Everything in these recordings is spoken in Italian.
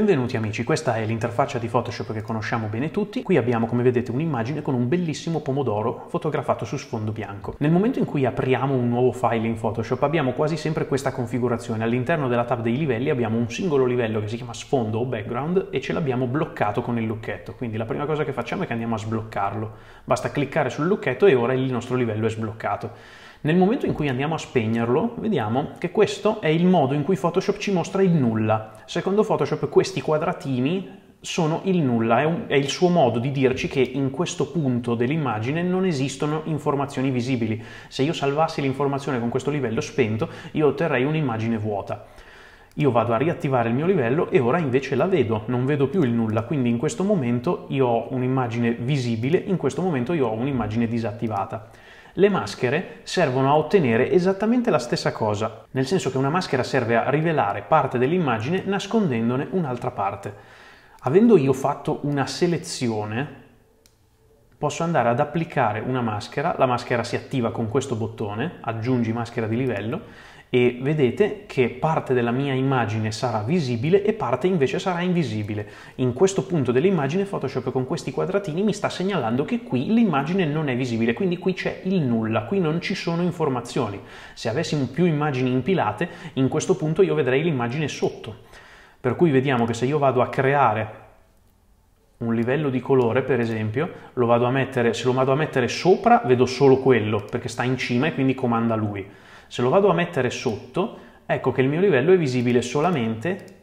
Benvenuti amici, questa è l'interfaccia di Photoshop che conosciamo bene tutti. Qui abbiamo come vedete un'immagine con un bellissimo pomodoro fotografato su sfondo bianco. Nel momento in cui apriamo un nuovo file in Photoshop abbiamo quasi sempre questa configurazione. All'interno della tab dei livelli abbiamo un singolo livello che si chiama sfondo o background e ce l'abbiamo bloccato con il lucchetto. Quindi la prima cosa che facciamo è che andiamo a sbloccarlo. Basta cliccare sul lucchetto e ora il nostro livello è sbloccato. Nel momento in cui andiamo a spegnerlo, vediamo che questo è il modo in cui Photoshop ci mostra il nulla. Secondo Photoshop questi quadratini sono il nulla, è, un, è, il suo modo di dirci che in questo punto dell'immagine non esistono informazioni visibili. Se io salvassi l'informazione con questo livello spento, io otterrei un'immagine vuota io vado a riattivare il mio livello e ora invece la vedo, non vedo più il nulla, quindi in questo momento io ho un'immagine visibile, in questo momento io ho un'immagine disattivata. Le maschere servono a ottenere esattamente la stessa cosa, nel senso che una maschera serve a rivelare parte dell'immagine nascondendone un'altra parte. Avendo io fatto una selezione, posso andare ad applicare una maschera, la maschera si attiva con questo bottone, aggiungi maschera di livello, e vedete che parte della mia immagine sarà visibile e parte invece sarà invisibile. In questo punto dell'immagine Photoshop con questi quadratini mi sta segnalando che qui l'immagine non è visibile, quindi qui c'è il nulla, qui non ci sono informazioni. Se avessimo più immagini impilate, in questo punto io vedrei l'immagine sotto. Per cui vediamo che se io vado a creare un livello di colore, per esempio, lo mettere, se lo vado a mettere sopra vedo solo quello, perché sta in cima e quindi comanda lui se lo vado a mettere sotto, ecco che il mio livello è visibile solamente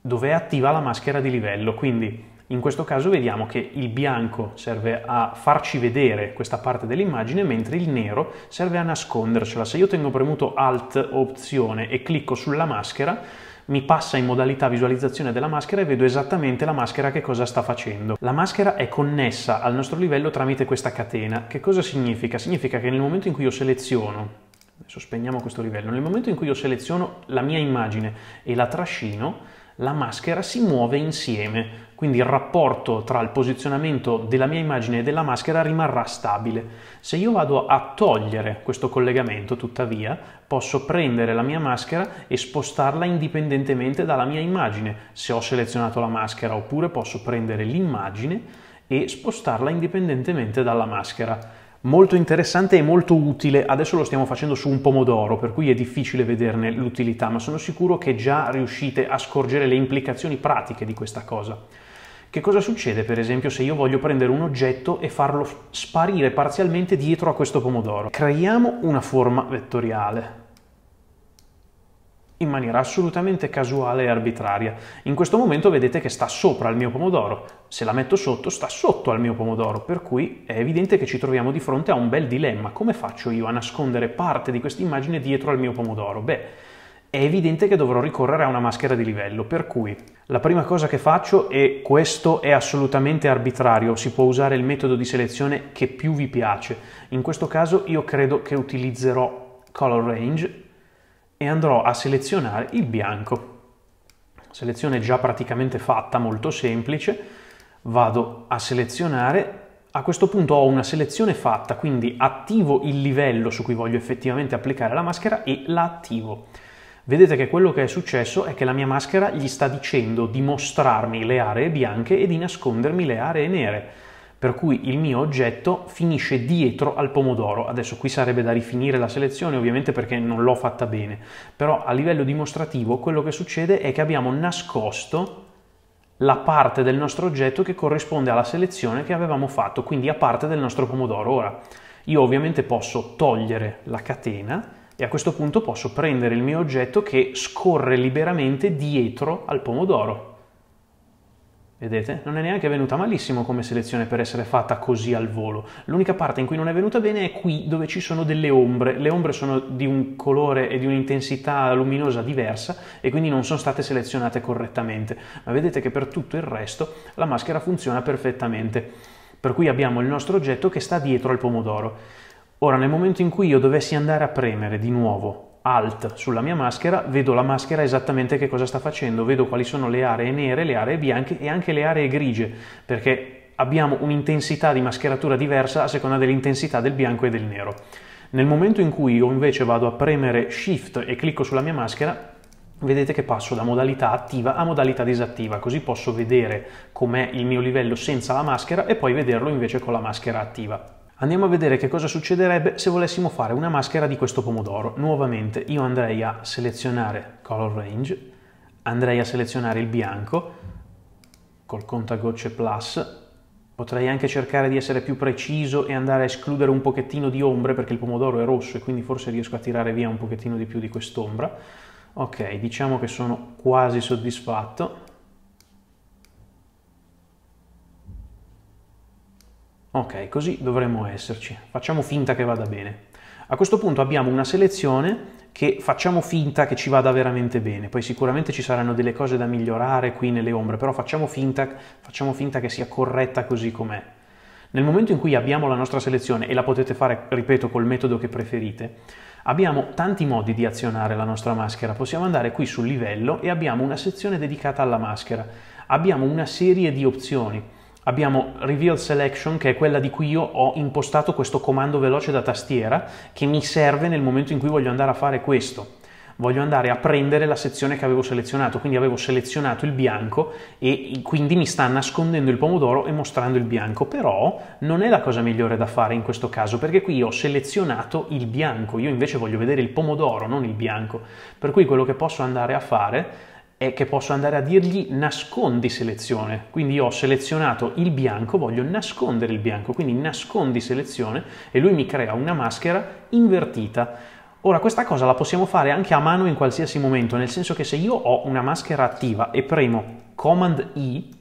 dove è attiva la maschera di livello. Quindi in questo caso vediamo che il bianco serve a farci vedere questa parte dell'immagine, mentre il nero serve a nascondercela. Se io tengo premuto Alt opzione e clicco sulla maschera, mi passa in modalità visualizzazione della maschera e vedo esattamente la maschera che cosa sta facendo. La maschera è connessa al nostro livello tramite questa catena. Che cosa significa? Significa che nel momento in cui io seleziono sospendiamo questo livello. Nel momento in cui io seleziono la mia immagine e la trascino, la maschera si muove insieme, quindi il rapporto tra il posizionamento della mia immagine e della maschera rimarrà stabile. Se io vado a togliere questo collegamento, tuttavia, posso prendere la mia maschera e spostarla indipendentemente dalla mia immagine, se ho selezionato la maschera, oppure posso prendere l'immagine e spostarla indipendentemente dalla maschera molto interessante e molto utile. Adesso lo stiamo facendo su un pomodoro, per cui è difficile vederne l'utilità, ma sono sicuro che già riuscite a scorgere le implicazioni pratiche di questa cosa. Che cosa succede, per esempio, se io voglio prendere un oggetto e farlo sparire parzialmente dietro a questo pomodoro? Creiamo una forma vettoriale in maniera assolutamente casuale e arbitraria. In questo momento vedete che sta sopra il mio pomodoro, se la metto sotto sta sotto al mio pomodoro, per cui è evidente che ci troviamo di fronte a un bel dilemma. Come faccio io a nascondere parte di questa immagine dietro al mio pomodoro? Beh, è evidente che dovrò ricorrere a una maschera di livello, per cui la prima cosa che faccio, e questo è assolutamente arbitrario, si può usare il metodo di selezione che più vi piace. In questo caso io credo che utilizzerò color range e andrò a selezionare il bianco. Selezione già praticamente fatta, molto semplice. Vado a selezionare. A questo punto ho una selezione fatta, quindi attivo il livello su cui voglio effettivamente applicare la maschera e la attivo. Vedete che quello che è successo è che la mia maschera gli sta dicendo di mostrarmi le aree bianche e di nascondermi le aree nere per cui il mio oggetto finisce dietro al pomodoro. Adesso qui sarebbe da rifinire la selezione ovviamente perché non l'ho fatta bene, però a livello dimostrativo quello che succede è che abbiamo nascosto la parte del nostro oggetto che corrisponde alla selezione che avevamo fatto, quindi a parte del nostro pomodoro. Ora, io ovviamente posso togliere la catena e a questo punto posso prendere il mio oggetto che scorre liberamente dietro al pomodoro. Vedete? Non è neanche venuta malissimo come selezione per essere fatta così al volo. L'unica parte in cui non è venuta bene è qui dove ci sono delle ombre. Le ombre sono di un colore e di un'intensità luminosa diversa e quindi non sono state selezionate correttamente. Ma vedete che per tutto il resto la maschera funziona perfettamente. Per cui abbiamo il nostro oggetto che sta dietro al pomodoro. Ora, nel momento in cui io dovessi andare a premere di nuovo Alt sulla mia maschera, vedo la maschera esattamente che cosa sta facendo, vedo quali sono le aree nere, le aree bianche e anche le aree grigie, perché abbiamo un'intensità di mascheratura diversa a seconda dell'intensità del bianco e del nero. Nel momento in cui io invece vado a premere Shift e clicco sulla mia maschera, vedete che passo da modalità attiva a modalità disattiva, così posso vedere com'è il mio livello senza la maschera e poi vederlo invece con la maschera attiva. Andiamo a vedere che cosa succederebbe se volessimo fare una maschera di questo pomodoro. Nuovamente io andrei a selezionare Color Range, andrei a selezionare il bianco col contagocce Plus, potrei anche cercare di essere più preciso e andare a escludere un pochettino di ombre perché il pomodoro è rosso e quindi forse riesco a tirare via un pochettino di più di quest'ombra. Ok, diciamo che sono quasi soddisfatto, Ok, così dovremmo esserci. Facciamo finta che vada bene. A questo punto abbiamo una selezione che facciamo finta che ci vada veramente bene. Poi sicuramente ci saranno delle cose da migliorare qui nelle ombre, però facciamo finta, facciamo finta che sia corretta così com'è. Nel momento in cui abbiamo la nostra selezione, e la potete fare, ripeto, col metodo che preferite, abbiamo tanti modi di azionare la nostra maschera. Possiamo andare qui sul livello e abbiamo una sezione dedicata alla maschera. Abbiamo una serie di opzioni abbiamo reveal selection che è quella di cui io ho impostato questo comando veloce da tastiera che mi serve nel momento in cui voglio andare a fare questo. Voglio andare a prendere la sezione che avevo selezionato, quindi avevo selezionato il bianco e quindi mi sta nascondendo il pomodoro e mostrando il bianco, però non è la cosa migliore da fare in questo caso perché qui ho selezionato il bianco, io invece voglio vedere il pomodoro, non il bianco, per cui quello che posso andare a fare è che posso andare a dirgli nascondi selezione. Quindi io ho selezionato il bianco, voglio nascondere il bianco, quindi nascondi selezione e lui mi crea una maschera invertita. Ora, questa cosa la possiamo fare anche a mano in qualsiasi momento, nel senso che se io ho una maschera attiva e premo Command I,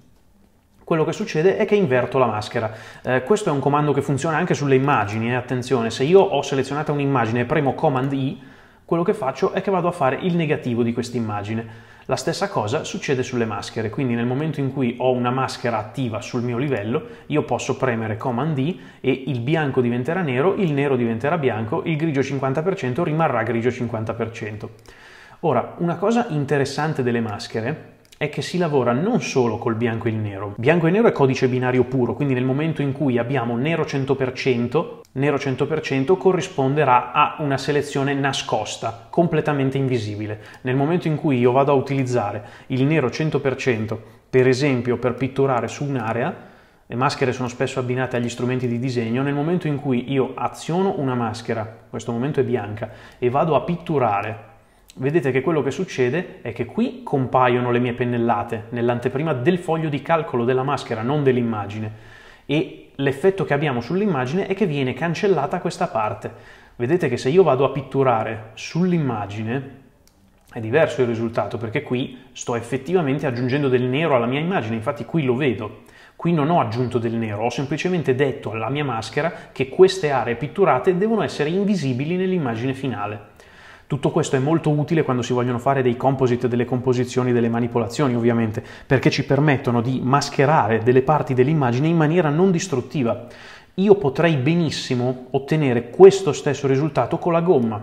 quello che succede è che inverto la maschera. Eh, questo è un comando che funziona anche sulle immagini, eh? attenzione, se io ho selezionata un'immagine e premo Command I, quello che faccio è che vado a fare il negativo di quest'immagine. La stessa cosa succede sulle maschere, quindi nel momento in cui ho una maschera attiva sul mio livello, io posso premere Command D e il bianco diventerà nero, il nero diventerà bianco, il grigio 50% rimarrà grigio 50%. Ora, una cosa interessante delle maschere è che si lavora non solo col bianco e il nero. Bianco e nero è codice binario puro, quindi nel momento in cui abbiamo nero 100%, nero 100% corrisponderà a una selezione nascosta, completamente invisibile. Nel momento in cui io vado a utilizzare il nero 100%, per esempio per pitturare su un'area, le maschere sono spesso abbinate agli strumenti di disegno. Nel momento in cui io aziono una maschera, in questo momento è bianca, e vado a pitturare vedete che quello che succede è che qui compaiono le mie pennellate nell'anteprima del foglio di calcolo della maschera, non dell'immagine. E l'effetto che abbiamo sull'immagine è che viene cancellata questa parte. Vedete che se io vado a pitturare sull'immagine è diverso il risultato perché qui sto effettivamente aggiungendo del nero alla mia immagine, infatti qui lo vedo. Qui non ho aggiunto del nero, ho semplicemente detto alla mia maschera che queste aree pitturate devono essere invisibili nell'immagine finale. Tutto questo è molto utile quando si vogliono fare dei composite, delle composizioni, delle manipolazioni ovviamente, perché ci permettono di mascherare delle parti dell'immagine in maniera non distruttiva. Io potrei benissimo ottenere questo stesso risultato con la gomma.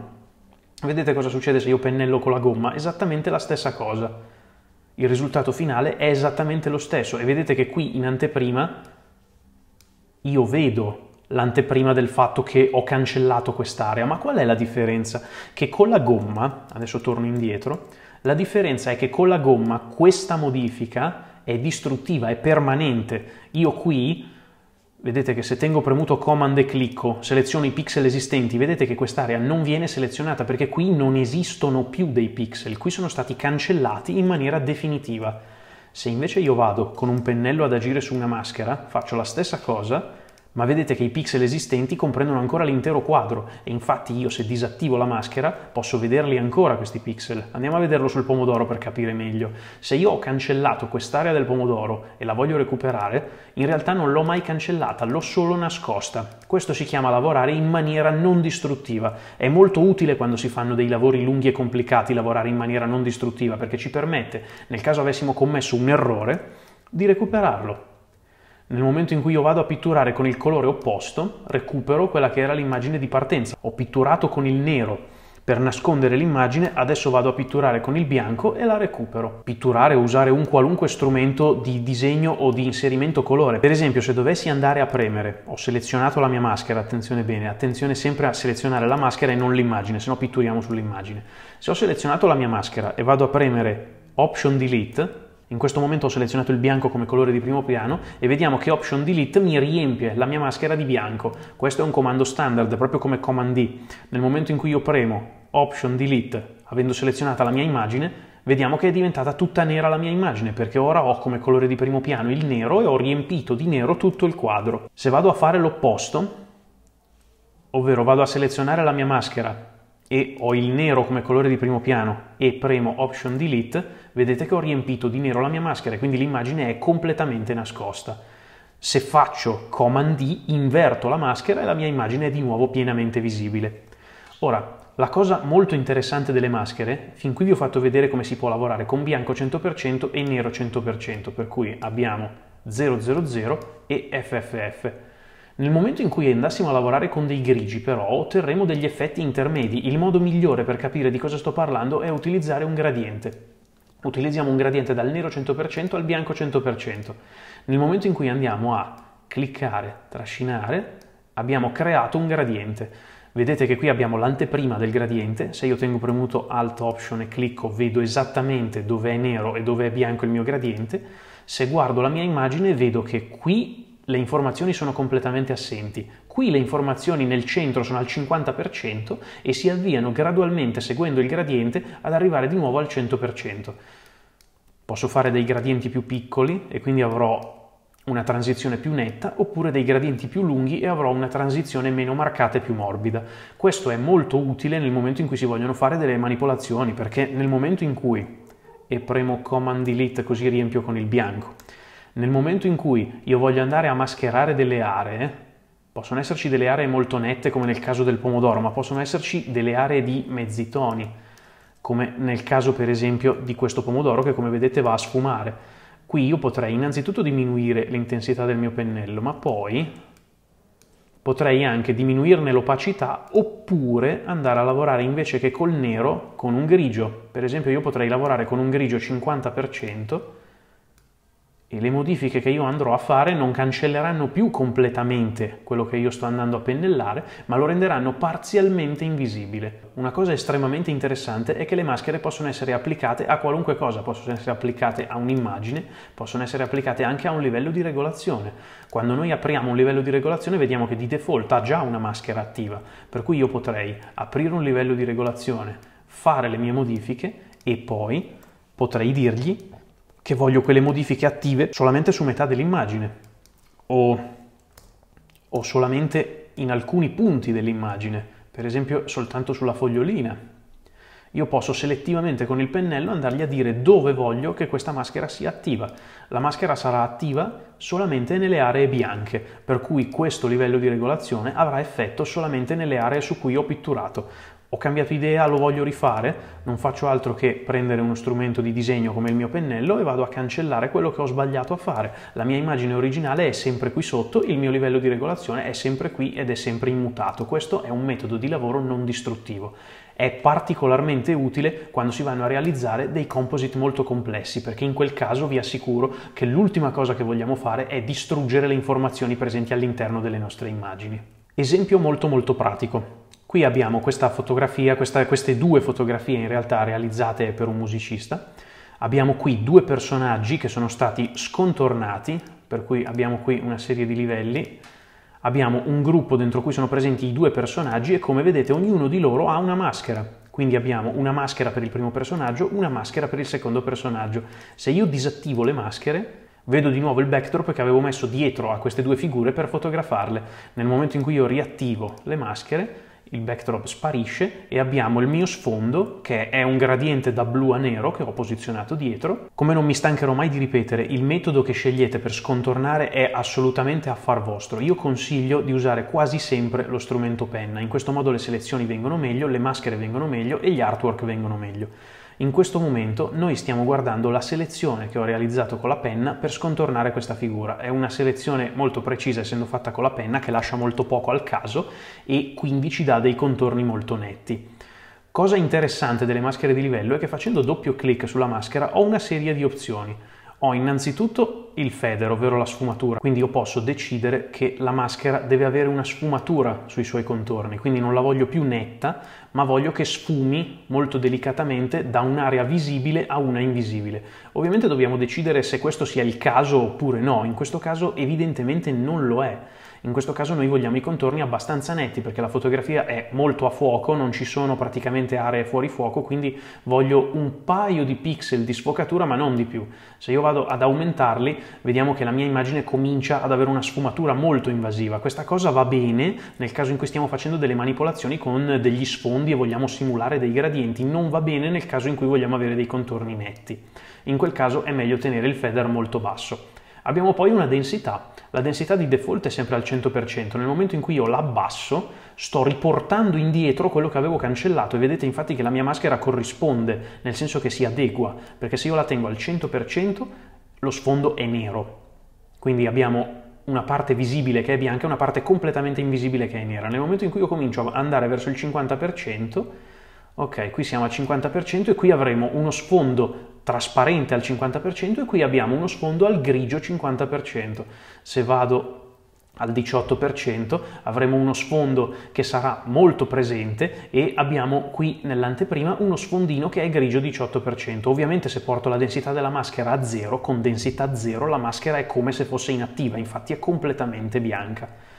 Vedete cosa succede se io pennello con la gomma? Esattamente la stessa cosa. Il risultato finale è esattamente lo stesso e vedete che qui in anteprima io vedo l'anteprima del fatto che ho cancellato quest'area, ma qual è la differenza? Che con la gomma, adesso torno indietro, la differenza è che con la gomma questa modifica è distruttiva, è permanente. Io qui, vedete che se tengo premuto Command e clicco, seleziono i pixel esistenti, vedete che quest'area non viene selezionata perché qui non esistono più dei pixel, qui sono stati cancellati in maniera definitiva. Se invece io vado con un pennello ad agire su una maschera, faccio la stessa cosa, ma vedete che i pixel esistenti comprendono ancora l'intero quadro e infatti io se disattivo la maschera posso vederli ancora questi pixel. Andiamo a vederlo sul pomodoro per capire meglio. Se io ho cancellato quest'area del pomodoro e la voglio recuperare, in realtà non l'ho mai cancellata, l'ho solo nascosta. Questo si chiama lavorare in maniera non distruttiva. È molto utile quando si fanno dei lavori lunghi e complicati lavorare in maniera non distruttiva perché ci permette, nel caso avessimo commesso un errore, di recuperarlo nel momento in cui io vado a pitturare con il colore opposto, recupero quella che era l'immagine di partenza. Ho pitturato con il nero per nascondere l'immagine, adesso vado a pitturare con il bianco e la recupero. Pitturare o usare un qualunque strumento di disegno o di inserimento colore. Per esempio, se dovessi andare a premere, ho selezionato la mia maschera, attenzione bene, attenzione sempre a selezionare la maschera e non l'immagine, se no pitturiamo sull'immagine. Se ho selezionato la mia maschera e vado a premere Option Delete, in questo momento ho selezionato il bianco come colore di primo piano e vediamo che Option Delete mi riempie la mia maschera di bianco. Questo è un comando standard, proprio come Command D. Nel momento in cui io premo Option Delete, avendo selezionata la mia immagine, vediamo che è diventata tutta nera la mia immagine perché ora ho come colore di primo piano il nero e ho riempito di nero tutto il quadro. Se vado a fare l'opposto, ovvero vado a selezionare la mia maschera e ho il nero come colore di primo piano e premo Option Delete, vedete che ho riempito di nero la mia maschera e quindi l'immagine è completamente nascosta. Se faccio Command D, inverto la maschera e la mia immagine è di nuovo pienamente visibile. Ora, la cosa molto interessante delle maschere, fin qui vi ho fatto vedere come si può lavorare con bianco 100% e nero 100%, per cui abbiamo 000 e FFF. Nel momento in cui andassimo a lavorare con dei grigi, però, otterremo degli effetti intermedi. Il modo migliore per capire di cosa sto parlando è utilizzare un gradiente. Utilizziamo un gradiente dal nero 100% al bianco 100%. Nel momento in cui andiamo a cliccare, trascinare, abbiamo creato un gradiente. Vedete che qui abbiamo l'anteprima del gradiente, se io tengo premuto Alt Option e clicco vedo esattamente dove è nero e dove è bianco il mio gradiente, se guardo la mia immagine vedo che qui le informazioni sono completamente assenti. Qui le informazioni nel centro sono al 50% e si avviano gradualmente seguendo il gradiente ad arrivare di nuovo al 100%. Posso fare dei gradienti più piccoli e quindi avrò una transizione più netta oppure dei gradienti più lunghi e avrò una transizione meno marcata e più morbida. Questo è molto utile nel momento in cui si vogliono fare delle manipolazioni perché nel momento in cui e premo Command Delete così riempio con il bianco nel momento in cui io voglio andare a mascherare delle aree, possono esserci delle aree molto nette come nel caso del pomodoro, ma possono esserci delle aree di mezzi toni, come nel caso per esempio di questo pomodoro che come vedete va a sfumare. Qui io potrei innanzitutto diminuire l'intensità del mio pennello, ma poi potrei anche diminuirne l'opacità oppure andare a lavorare invece che col nero con un grigio. Per esempio io potrei lavorare con un grigio 50%, e le modifiche che io andrò a fare non cancelleranno più completamente quello che io sto andando a pennellare, ma lo renderanno parzialmente invisibile. Una cosa estremamente interessante è che le maschere possono essere applicate a qualunque cosa, possono essere applicate a un'immagine, possono essere applicate anche a un livello di regolazione. Quando noi apriamo un livello di regolazione vediamo che di default ha già una maschera attiva, per cui io potrei aprire un livello di regolazione, fare le mie modifiche e poi potrei dirgli che voglio quelle modifiche attive solamente su metà dell'immagine o, o solamente in alcuni punti dell'immagine, per esempio soltanto sulla fogliolina io posso selettivamente con il pennello andargli a dire dove voglio che questa maschera sia attiva. La maschera sarà attiva solamente nelle aree bianche, per cui questo livello di regolazione avrà effetto solamente nelle aree su cui ho pitturato. Ho cambiato idea, lo voglio rifare, non faccio altro che prendere uno strumento di disegno come il mio pennello e vado a cancellare quello che ho sbagliato a fare. La mia immagine originale è sempre qui sotto, il mio livello di regolazione è sempre qui ed è sempre immutato. Questo è un metodo di lavoro non distruttivo è particolarmente utile quando si vanno a realizzare dei composite molto complessi, perché in quel caso vi assicuro che l'ultima cosa che vogliamo fare è distruggere le informazioni presenti all'interno delle nostre immagini. Esempio molto molto pratico. Qui abbiamo questa fotografia, questa, queste due fotografie in realtà realizzate per un musicista. Abbiamo qui due personaggi che sono stati scontornati, per cui abbiamo qui una serie di livelli Abbiamo un gruppo dentro cui sono presenti i due personaggi e come vedete ognuno di loro ha una maschera. Quindi abbiamo una maschera per il primo personaggio, una maschera per il secondo personaggio. Se io disattivo le maschere, vedo di nuovo il backdrop che avevo messo dietro a queste due figure per fotografarle. Nel momento in cui io riattivo le maschere, il backdrop sparisce e abbiamo il mio sfondo che è un gradiente da blu a nero che ho posizionato dietro. Come non mi stancherò mai di ripetere, il metodo che scegliete per scontornare è assolutamente a far vostro. Io consiglio di usare quasi sempre lo strumento penna, in questo modo le selezioni vengono meglio, le maschere vengono meglio e gli artwork vengono meglio. In questo momento noi stiamo guardando la selezione che ho realizzato con la penna per scontornare questa figura. È una selezione molto precisa essendo fatta con la penna che lascia molto poco al caso e quindi ci dà dei contorni molto netti. Cosa interessante delle maschere di livello è che facendo doppio clic sulla maschera ho una serie di opzioni. Ho innanzitutto il feather, ovvero la sfumatura, quindi io posso decidere che la maschera deve avere una sfumatura sui suoi contorni, quindi non la voglio più netta, ma voglio che sfumi molto delicatamente da un'area visibile a una invisibile. Ovviamente dobbiamo decidere se questo sia il caso oppure no, in questo caso evidentemente non lo è in questo caso noi vogliamo i contorni abbastanza netti perché la fotografia è molto a fuoco, non ci sono praticamente aree fuori fuoco, quindi voglio un paio di pixel di sfocatura ma non di più. Se io vado ad aumentarli vediamo che la mia immagine comincia ad avere una sfumatura molto invasiva. Questa cosa va bene nel caso in cui stiamo facendo delle manipolazioni con degli sfondi e vogliamo simulare dei gradienti, non va bene nel caso in cui vogliamo avere dei contorni netti. In quel caso è meglio tenere il feather molto basso. Abbiamo poi una densità. La densità di default è sempre al 100%. Nel momento in cui io l'abbasso, sto riportando indietro quello che avevo cancellato e vedete infatti che la mia maschera corrisponde, nel senso che si adegua, perché se io la tengo al 100%, lo sfondo è nero. Quindi abbiamo una parte visibile che è bianca e una parte completamente invisibile che è nera. Nel momento in cui io comincio ad andare verso il 50%, Ok, qui siamo al 50% e qui avremo uno sfondo trasparente al 50% e qui abbiamo uno sfondo al grigio 50%. Se vado al 18% avremo uno sfondo che sarà molto presente e abbiamo qui nell'anteprima uno sfondino che è grigio 18%. Ovviamente se porto la densità della maschera a 0, con densità 0 la maschera è come se fosse inattiva, infatti è completamente bianca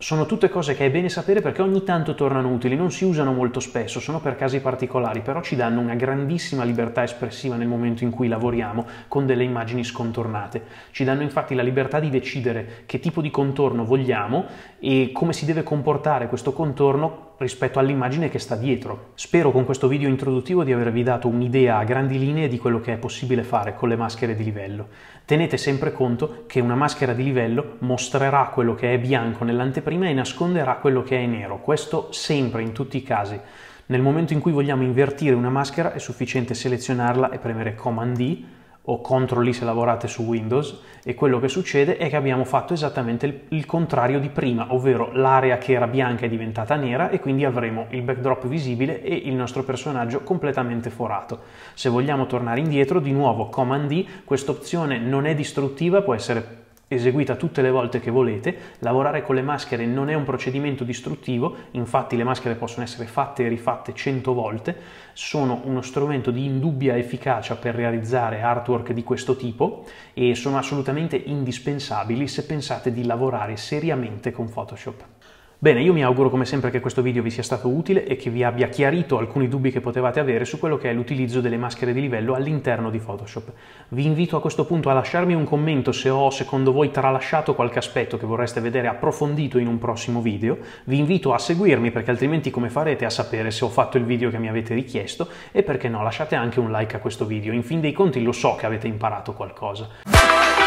sono tutte cose che è bene sapere perché ogni tanto tornano utili, non si usano molto spesso, sono per casi particolari, però ci danno una grandissima libertà espressiva nel momento in cui lavoriamo con delle immagini scontornate. Ci danno infatti la libertà di decidere che tipo di contorno vogliamo e come si deve comportare questo contorno rispetto all'immagine che sta dietro. Spero con questo video introduttivo di avervi dato un'idea a grandi linee di quello che è possibile fare con le maschere di livello. Tenete sempre conto che una maschera di livello mostrerà quello che è bianco nell'anteprima prima e nasconderà quello che è nero. Questo sempre, in tutti i casi. Nel momento in cui vogliamo invertire una maschera è sufficiente selezionarla e premere Command D o Ctrl I se lavorate su Windows e quello che succede è che abbiamo fatto esattamente il, il contrario di prima, ovvero l'area che era bianca è diventata nera e quindi avremo il backdrop visibile e il nostro personaggio completamente forato. Se vogliamo tornare indietro, di nuovo Command D, questa opzione non è distruttiva, può essere eseguita tutte le volte che volete. Lavorare con le maschere non è un procedimento distruttivo, infatti le maschere possono essere fatte e rifatte cento volte, sono uno strumento di indubbia efficacia per realizzare artwork di questo tipo e sono assolutamente indispensabili se pensate di lavorare seriamente con Photoshop. Bene, io mi auguro come sempre che questo video vi sia stato utile e che vi abbia chiarito alcuni dubbi che potevate avere su quello che è l'utilizzo delle maschere di livello all'interno di Photoshop. Vi invito a questo punto a lasciarmi un commento se ho secondo voi tralasciato qualche aspetto che vorreste vedere approfondito in un prossimo video. Vi invito a seguirmi perché altrimenti come farete a sapere se ho fatto il video che mi avete richiesto e perché no, lasciate anche un like a questo video. In fin dei conti lo so che avete imparato qualcosa.